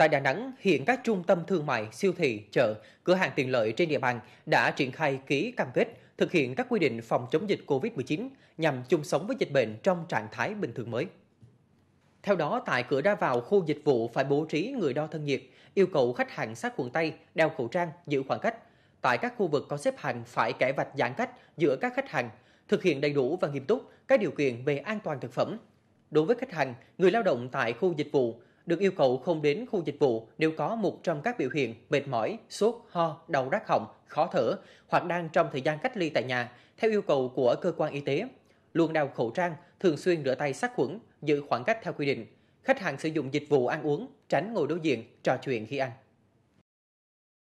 Tại Đà Nẵng, hiện các trung tâm thương mại, siêu thị, chợ, cửa hàng tiện lợi trên địa bàn đã triển khai ký cam kết thực hiện các quy định phòng chống dịch COVID-19 nhằm chung sống với dịch bệnh trong trạng thái bình thường mới. Theo đó, tại cửa ra vào khu dịch vụ phải bố trí người đo thân nhiệt, yêu cầu khách hàng sát khuẩn tay, đeo khẩu trang, giữ khoảng cách. Tại các khu vực có xếp hàng phải kẻ vạch giãn cách giữa các khách hàng, thực hiện đầy đủ và nghiêm túc các điều kiện về an toàn thực phẩm. Đối với khách hàng, người lao động tại khu dịch vụ được yêu cầu không đến khu dịch vụ nếu có một trong các biểu hiện mệt mỏi, sốt, ho, đau rát họng, khó thở hoặc đang trong thời gian cách ly tại nhà theo yêu cầu của cơ quan y tế. Luôn đeo khẩu trang, thường xuyên rửa tay sát khuẩn, giữ khoảng cách theo quy định. Khách hàng sử dụng dịch vụ ăn uống, tránh ngồi đối diện, trò chuyện khi ăn.